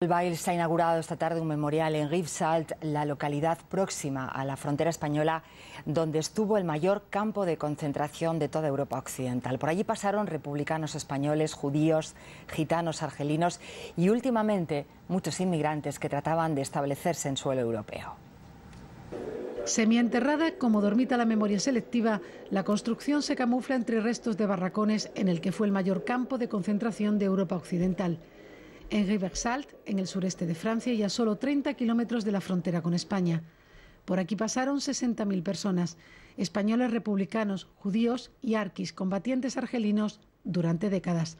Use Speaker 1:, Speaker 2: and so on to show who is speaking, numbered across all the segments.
Speaker 1: El baile se ha inaugurado esta tarde un memorial en Rivesalt, la localidad próxima a la frontera española, donde estuvo el mayor campo de concentración de toda Europa Occidental. Por allí pasaron republicanos españoles, judíos, gitanos, argelinos y últimamente muchos inmigrantes que trataban de establecerse en suelo europeo. Semienterrada,
Speaker 2: como dormita la memoria selectiva, la construcción se camufla entre restos de barracones en el que fue el mayor campo de concentración de Europa Occidental. En Riversalt, en el sureste de Francia y a solo 30 kilómetros de la frontera con España. Por aquí pasaron 60.000 personas, españoles republicanos, judíos y arquis, combatientes argelinos durante décadas.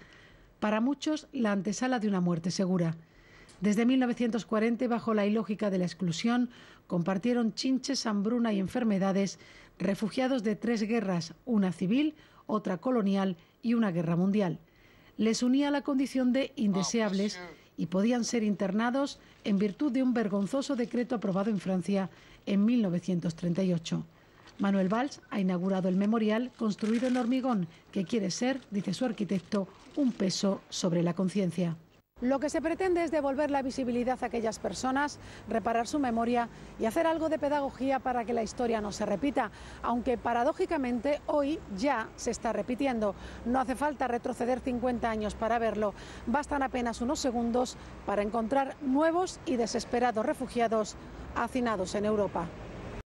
Speaker 2: Para muchos, la antesala de una muerte segura. Desde 1940, bajo la ilógica de la exclusión, compartieron chinches, hambruna y enfermedades, refugiados de tres guerras, una civil, otra colonial y una guerra mundial les unía la condición de indeseables oh, pues y podían ser internados en virtud de un vergonzoso decreto aprobado en Francia en 1938. Manuel Valls ha inaugurado el memorial construido en hormigón, que quiere ser, dice su arquitecto, un peso sobre la conciencia. Lo que se pretende es devolver la visibilidad a aquellas personas, reparar su memoria y hacer algo de pedagogía para que la historia no se repita, aunque paradójicamente hoy ya se está repitiendo. No hace falta retroceder 50 años para verlo, bastan apenas unos segundos para encontrar nuevos y desesperados refugiados hacinados en Europa.